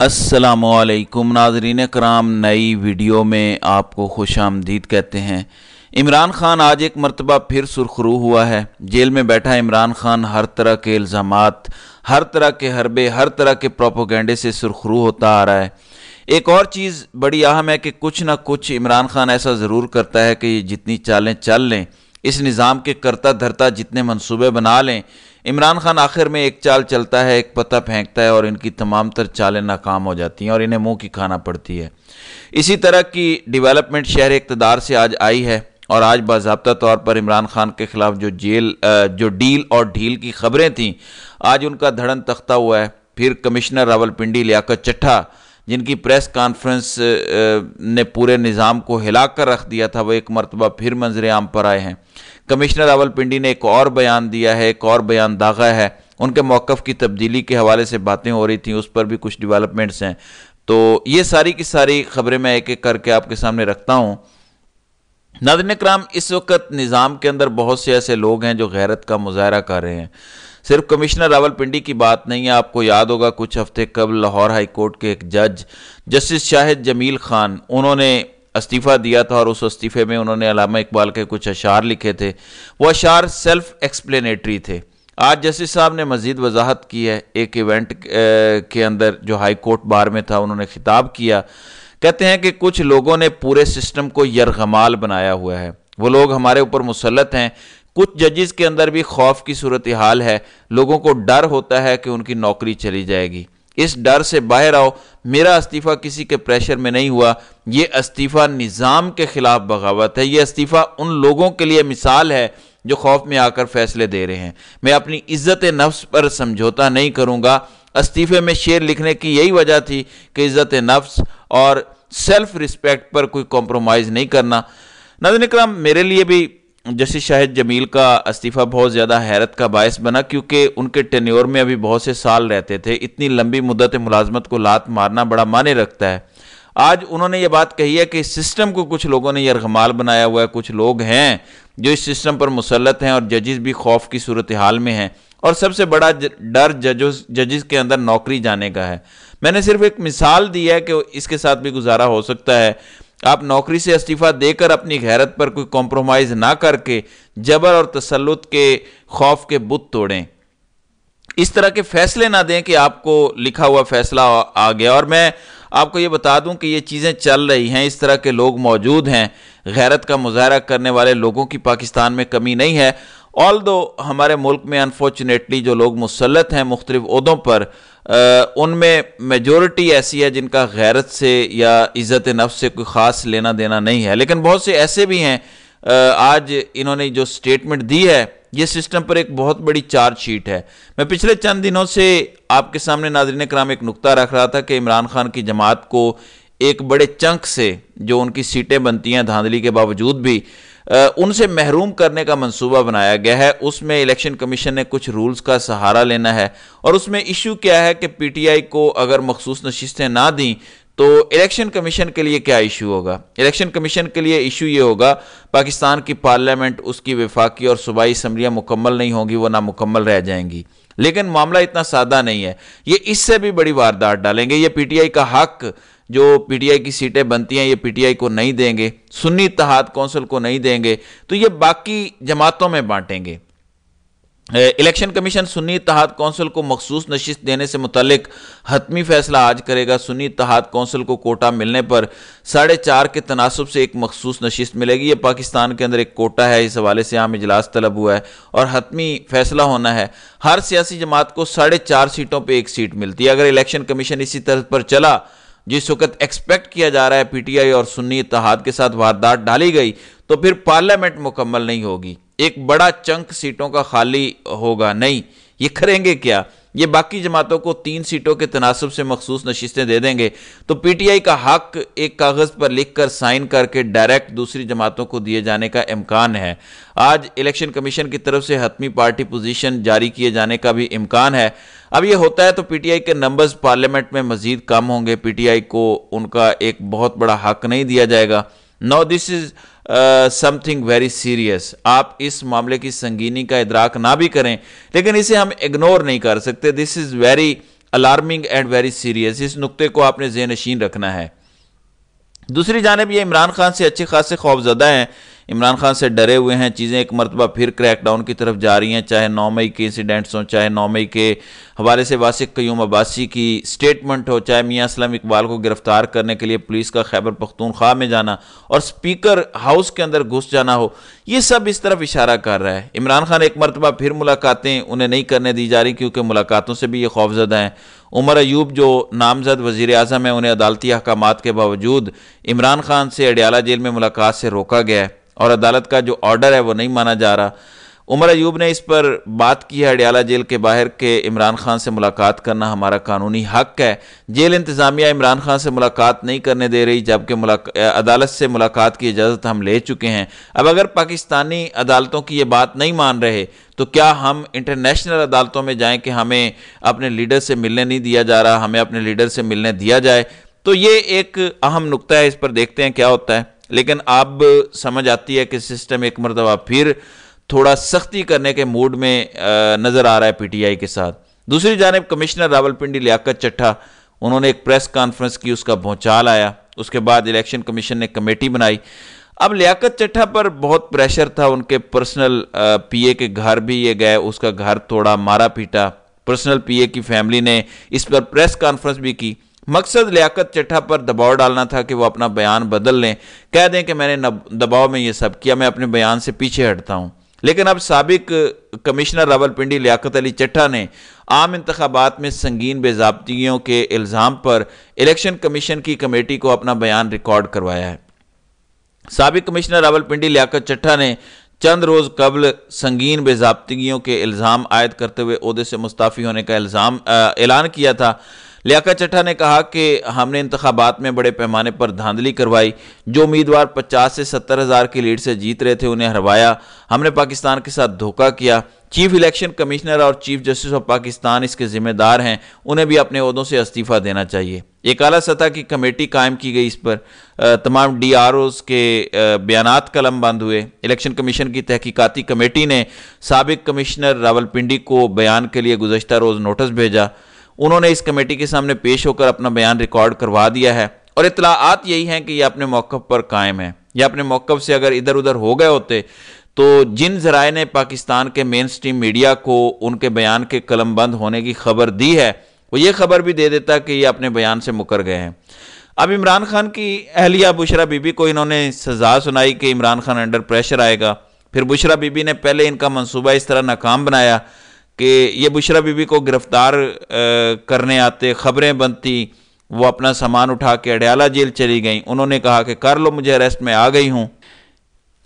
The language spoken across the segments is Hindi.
असलकुम नाजरीन कराम नई वीडियो में आपको खुश आमदीद कहते हैं इमरान खान आज एक मरतबा फिर सुरखरू हुआ है जेल में बैठा इमरान खान हर तरह के इल्ज़ाम हर तरह के हरबे हर तरह के प्रोपोगंडे से सुरखरू होता आ रहा है एक और चीज़ बड़ी अहम है कि कुछ ना कुछ इमरान खान ऐसा ज़रूर करता है कि जितनी चालें चल लें इस निज़ाम के करता धरता जितने मनसूबे बना लें इमरान खान आखिर में एक चाल चलता है एक पता फेंकता है और इनकी तमाम तर चालें नाकाम हो जाती हैं और इन्हें मुंह की खाना पड़ती है इसी तरह की डेवलपमेंट शहर इकतदार से आज आई है और आज बाबा तौर पर इमरान खान के खिलाफ जो जेल जो डील और ढील की खबरें थीं आज उनका धड़न तख्ता हुआ है फिर कमिश्नर रावलपिंडी लियाकत चट्ठा जिनकी प्रेस कॉन्फ्रेंस ने पूरे निज़ाम को हिला कर रख दिया था वो एक मरतबा फिर मंजर आम पर आए हैं कमिश्नर रावल पिंडी ने एक और बयान दिया है एक और बयान दागा है उनके मौक़ की तब्दीली के हवाले से बातें हो रही थी उस पर भी कुछ डिवेलपमेंट्स हैं तो ये सारी की सारी खबरें मैं एक एक करके आपके सामने रखता हूँ नादिन कराम इस वक्त निज़ाम के अंदर बहुत से ऐसे लोग हैं जो गैरत का मुजाहरा कर रहे हैं सिर्फ कमिश्नर रावलपिंडी की बात नहीं है आपको याद होगा कुछ हफ्ते कबल लाहौर हाई कोर्ट के एक जज जस्टिस शाहिद जमील खान उन्होंने इस्तीफ़ा दिया था और उस इस्तीफ़े में उन्होंने अलामा इकबाल के कुछ अशार लिखे थे वो अशार सेल्फ एक्सप्लेनेटरी थे आज जस्टिस साहब ने मज़ीद वजाहत की है एक इवेंट के अंदर जो हाई कोर्ट बार में था उन्होंने खिताब किया कहते हैं कि कुछ लोगों ने पूरे सिस्टम को यरगमाल बनाया हुआ है वो लोग हमारे ऊपर मुसलत हैं कुछ जजेस के अंदर भी खौफ की सूरत हाल है लोगों को डर होता है कि उनकी नौकरी चली जाएगी इस डर से बाहर आओ मेरा इस्तीफ़ा किसी के प्रेशर में नहीं हुआ ये इस्तीफ़ा निज़ाम के ख़िलाफ़ बगावत है ये इस्तीफ़ा उन लोगों के लिए मिसाल है जो खौफ में आकर फैसले दे रहे हैं मैं अपनी इज़्ज़त नफ्स पर समझौता नहीं करूँगा इस्तीफ़े में शेर लिखने की यही वजह थी कि इज़्ज़त नफ्स और सेल्फ़ रिस्पेक्ट पर कोई कॉम्प्रोमाइज़ नहीं करना नजर कराम मेरे लिए भी जैसे शाहिद जमील का इस्तीफ़ा बहुत ज़्यादा हैरत का बायस बना क्योंकि उनके टेन्योर में अभी बहुत से साल रहते थे इतनी लंबी मुद्दत मुलाजमत को लात मारना बड़ा माने रखता है आज उन्होंने ये बात कही है कि इस सिस्टम को कुछ लोगों ने यरगमाल बनाया हुआ है कुछ लोग हैं जो इस सिस्टम पर मुसलत हैं और जजेस भी खौफ की सूरत हाल में हैं और सबसे बड़ा डर जजों जजेस के अंदर नौकरी जाने का है मैंने सिर्फ एक मिसाल दी है कि इसके साथ भी गुजारा हो सकता है आप नौकरी से इस्तीफा देकर अपनी गैरत पर कोई कॉम्प्रोमाइज़ ना करके जबर और तसलुत के खौफ के बुत तोड़ें इस तरह के फैसले ना दें कि आपको लिखा हुआ फैसला आ गया और मैं आपको ये बता दूं कि ये चीज़ें चल रही हैं इस तरह के लोग मौजूद हैं गैरत का मुजाहरा करने वाले लोगों की पाकिस्तान में कमी नहीं है ऑल दो हमारे मुल्क में अनफॉर्चुनेटली जो लोग मुसलत हैं मुख्तलिफ उहदों पर उनमें मेजोरिटी ऐसी है जिनका गैरत से या इज़्ज़त नफ़ से कोई ख़ास लेना देना नहीं है लेकिन बहुत से ऐसे भी हैं आज इन्होंने जो स्टेटमेंट दी है ये सिस्टम पर एक बहुत बड़ी चार्ज शीट है मैं पिछले चंद दिनों से आपके सामने नाजरन कराम एक नुकता रख रहा था कि इमरान खान की जमात को एक बड़े चंक से जो उनकी सीटें बनती हैं धांधली के बावजूद भी उनसे महरूम करने का मंसूबा बनाया गया है उसमें इलेक्शन कमीशन ने कुछ रूल्स का सहारा लेना है और उसमें इशू क्या है कि पीटीआई को अगर मखसूस नशिस्तें ना दी तो इलेक्शन कमीशन के लिए क्या इशू होगा इलेक्शन कमीशन के लिए इशू ये होगा पाकिस्तान की पार्लियामेंट उसकी विफाकी और सूबाई असम्बलियाँ मुकम्मल नहीं होंगी वो नामुकम्मल रह जाएंगी लेकिन मामला इतना सादा नहीं है ये इससे भी बड़ी वारदात डालेंगे ये पीटीआई का हक जो पीटीआई की सीटें बनती हैं ये पीटीआई को नहीं देंगे सुन्नी तहत कौंसिल को नहीं देंगे तो ये बाकी जमातों में बांटेंगे इलेक्शन कमीशन सुन्नी तहत कौंसिल को मखसूस नशिस्त देने से मुतलिक हतमी फैसला आज करेगा सुन्नी तहत कौंसिल को कोटा मिलने पर साढ़े चार के तनासब से एक मखसूस नशिस्त मिलेगी ये पाकिस्तान के अंदर एक कोटा है इस हवाले से आम इजलास तलब हुआ है और हतमी फैसला होना है हर सियासी जमात को साढ़े चार सीटों पर एक सीट मिलती है अगर इलेक्शन कमीशन इसी तरह पर चला जिस वक्त एक्सपेक्ट किया जा रहा है पीटीआई और सुन्नी इतिहाद के साथ वारदात डाली गई तो फिर पार्लियामेंट मुकम्मल नहीं होगी एक बड़ा चंक सीटों का खाली होगा नहीं ये करेंगे क्या ये बाकी जमातों को तीन सीटों के तनासब से मखसूस नशिस्तें दे देंगे तो पीटीआई का हक एक कागज़ पर लिख कर साइन करके डायरेक्ट दूसरी जमातों को दिए जाने का इम्कान है आज इलेक्शन कमीशन की तरफ से हतमी पार्टी पोजीशन जारी किए जाने का भी इम्कान है अब ये होता है तो पीटीआई के नंबर्स पार्लियामेंट में मजीद कम होंगे पीटीआई को उनका एक बहुत बड़ा हक नहीं दिया जाएगा no this is something very serious आप इस मामले की संगीनी का इदराक ना भी करें लेकिन इसे हम इग्नोर नहीं कर सकते this is very alarming and very serious इस नुकते को आपने जेनशीन रखना है दूसरी जानब ये इमरान खान से अच्छे खासे खौफजदा हैं इमरान खान से डरे हुए हैं चीज़ें एक मरतबा फिर क्रैकडाउन की तरफ जा रही हैं चाहे नौ मई के इंसिडेंट्स हों चाहे नौ मई के हवाले से वासिक क्यूम अब्बासी की स्टेटमेंट हो चाहे मियाँ इस्लाम इकबाल को गिरफ्तार करने के लिए पुलिस का खैबर पख्तूनख्वा में जाना और स्पीकर हाउस के अंदर घुस जाना हो ये सब इस तरफ इशारा कर रहा है इमरान खान एक मरतबा फिर मुलाकातें उन्हें नहीं करने दी जा रही क्योंकि मुलाकातों से भी ये खौफजदा हैं उमर अयूब जो नामजद वजीर अजम है उन्हें अदालती अहकाम के बावजूद इमरान खान से अडयाला जेल में मुलाकात से रोका गया है और अदालत का जो ऑर्डर है वो नहीं माना जा रहा उमर अयूब ने इस पर बात की है अडियाला जेल के बाहर के इमरान खान से मुलाकात करना हमारा कानूनी हक है जेल इंतज़ामिया इमरान खान से मुलाकात नहीं करने दे रही जबकि अदालत से मुलाकात की इजाज़त हम ले चुके हैं अब अगर पाकिस्तानी अदालतों की ये बात नहीं मान रहे तो क्या हम इंटरनेशनल अदालतों में जाएँ कि हमें अपने लीडर से मिलने नहीं दिया जा रहा हमें अपने लीडर से मिलने दिया जाए तो ये एक अहम नुकता है इस पर देखते हैं क्या होता है लेकिन अब समझ आती है कि सिस्टम एक मरतबा फिर थोड़ा सख्ती करने के मूड में नज़र आ रहा है पीटीआई के साथ दूसरी जानब कमिश्नर रावलपिंडी लियाकत चट्ठा उन्होंने एक प्रेस कॉन्फ्रेंस की उसका भौचाल आया उसके बाद इलेक्शन कमीशन ने कमेटी बनाई अब लियाकत चट्ठा पर बहुत प्रेशर था उनके पर्सनल पीए के घर भी ये गए उसका घर थोड़ा मारा पीटा पर्सनल पीए की फैमिली ने इस पर प्रेस कॉन्फ्रेंस भी की मकसद लियाकत चट्ठा पर दबाव डालना था कि वो अपना बयान बदल लें कह दें कि मैंने दबाव में ये सब किया मैं अपने बयान से पीछे हटता हूँ लेकिन अब सबक कमिश्नर रावलपिंडी लियाकत अली चट्ठा ने आम इंतबात में संगीन बेजाबतियों के इल्ज़ाम पर इलेक्शन कमीशन की कमेटी को अपना बयान रिकॉर्ड करवाया है सबक कमिश्नर रावलपिंडी लियाकत चट्ठा ने चंद रोज़ कबल संगीन बेजाबतियों के इल्ज़ाम आयद करते हुए अहदे से मुस्ताफ़ी होने का इल्ज़ाम ऐलान किया था लियाकत चटा ने कहा कि हमने इंतबात में बड़े पैमाने पर धांधली करवाई जो उम्मीदवार पचास से सत्तर हज़ार की लीड से जीत रहे थे उन्हें हरवाया हमने पाकिस्तान के साथ धोखा किया चीफ इलेक्शन कमिश्नर और चीफ जस्टिस ऑफ पाकिस्तान इसके जिम्मेदार हैं उन्हें भी अपने अहदों से इस्तीफ़ा देना चाहिए एक अला सतह की कमेटी कायम की गई इस पर तमाम डी आर ओज़ के बयान कलम बंद हुए इलेक्शन कमीशन की तहकीकती कमेटी ने सबक कमिश्नर रावलपिंडी को बयान के लिए गुजशत रोज़ नोटिस भेजा उन्होंने इस कमेटी के सामने पेश होकर अपना बयान रिकॉर्ड करवा दिया है और इतलाआत यही हैं कि ये अपने मौक़ पर कायम है या अपने मौक़ से अगर इधर उधर हो गए होते तो जिन जराए ने पाकिस्तान के मेन स्ट्रीम मीडिया को उनके बयान के कलम बंद होने की खबर दी है वो ये खबर भी दे देता कि ये अपने बयान से मुकर गए हैं अब इमरान खान की अहलिया बुशरा बीबी को इन्होंने सजा सुनाई कि इमरान खान अंडर प्रेशर आएगा फिर बुशरा बीबी ने पहले इनका मंसूबा इस तरह नाकाम बनाया कि ये बुशरा बीबी को गिरफ्तार करने आते खबरें बनती वो अपना सामान उठा के अडयाला जेल चली गई उन्होंने कहा कि कर लो मुझे अरेस्ट में आ गई हूँ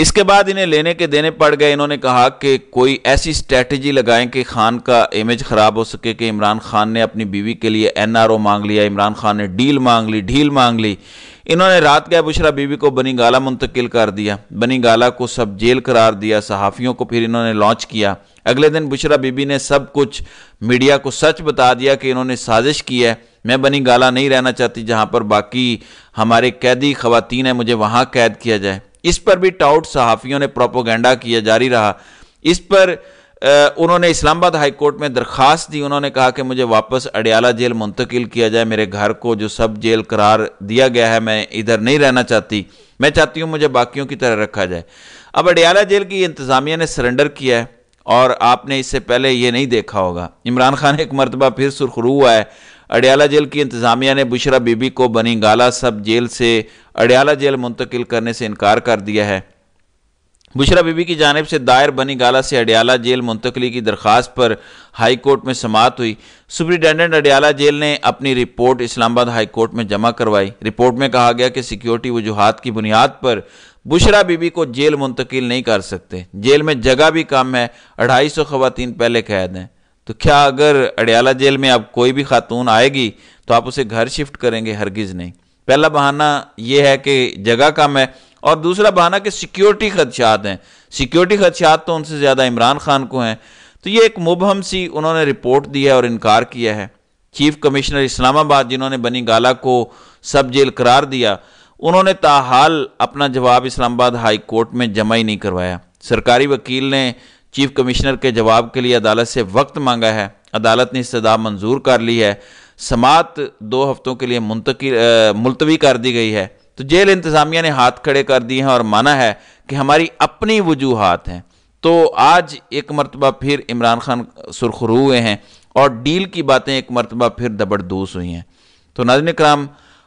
इसके बाद इन्हें लेने के देने पड़ गए इन्होंने कहा कि कोई ऐसी स्ट्रेटजी लगाएं कि खान का इमेज ख़राब हो सके कि इमरान खान ने अपनी बीवी के लिए एनआरओ मांग लिया इमरान खान ने डील मांग ली ढील मांग ली इन्होंने रात गए बुशरा बीवी को बनी गाला मुंतकिल कर दिया बनी गाला को सब जेल करार दिया सहाफ़ियों को फिर इन्होंने लॉन्च किया अगले दिन बुशरा बीबी ने सब कुछ मीडिया को सच बता दिया कि इन्होंने साजिश की है मैं बनी गाला नहीं रहना चाहती जहां पर बाकी हमारे कैदी खवतान हैं मुझे वहां कैद किया जाए इस पर भी टाउट सहाफ़ियों ने प्रोपोगेंडा किया जारी रहा इस पर उन्होंने इस्लामाबाद हाई कोर्ट में दरख्वास्त दी उन्होंने कहा कि मुझे वापस अडियाला जेल मुंतकिल किया जाए मेरे घर को जो सब जेल करार दिया गया है मैं इधर नहीं रहना चाहती मैं चाहती हूँ मुझे बाकियों की तरह रखा जाए अब अडियाला जेल की इंतज़ामिया ने सरेंडर किया है और आपने इससे पहले ये नहीं देखा होगा इमरान खान एक मरतबा फिर सुरखरू हुआ है अडयाला जेल की इंतज़ामिया ने बुशरा बीबी को बनी गाला सब जेल से अडयाला जेल मुंतकिल करने से इनकार कर दिया है बुशरा बीबी की जानब से दायर बनी गाला से अडयाला जेल मुंतकली की दरख्वास्त पर हाई कोर्ट में समात हुई सुप्रिटेंडेंट अडयाला जेल ने अपनी रिपोर्ट इस्लामाबाद हाई कोर्ट में जमा करवाई रिपोर्ट में कहा गया कि सिक्योरिटी वजूहत की बुनियाद पर बुशरा बीबी को जेल मुंतकिल नहीं कर सकते जेल में जगह भी कम है अढ़ाई सौ खवतिन पहले कैद हैं तो क्या अगर अडयाला जेल में अब कोई भी खातून आएगी तो आप उसे घर शिफ्ट करेंगे हरगिज़ नहीं पहला बहाना ये है कि जगह कम है और दूसरा बहाना कि सिक्योरिटी खदशात हैं सिक्योरिटी खदशात तो उनसे ज़्यादा इमरान खान को हैं तो ये एक मुबहम सी उन्होंने रिपोर्ट दी है और इनकार किया है चीफ कमिश्नर इस्लामाबाद जिन्होंने बनी गाला को सब जेल करार दिया उन्होंने ताहाल अपना जवाब इस्लामाबाद हाई कोर्ट में जमा ही नहीं करवाया सरकारी वकील ने चीफ कमिश्नर के जवाब के लिए अदालत से वक्त मांगा है अदालत ने सदा मंजूर कर ली है समात दो हफ्तों के लिए मुंतकिल मुलतवी कर दी गई है तो जेल इंतज़ामिया ने हाथ खड़े कर दिए हैं और माना है कि हमारी अपनी वजूहत हैं तो आज एक मरतबा फिर इमरान खान सुरखरू हुए हैं और डील की बातें एक मरतबा फिर दबड़दूस हुई हैं तो नाजन कराम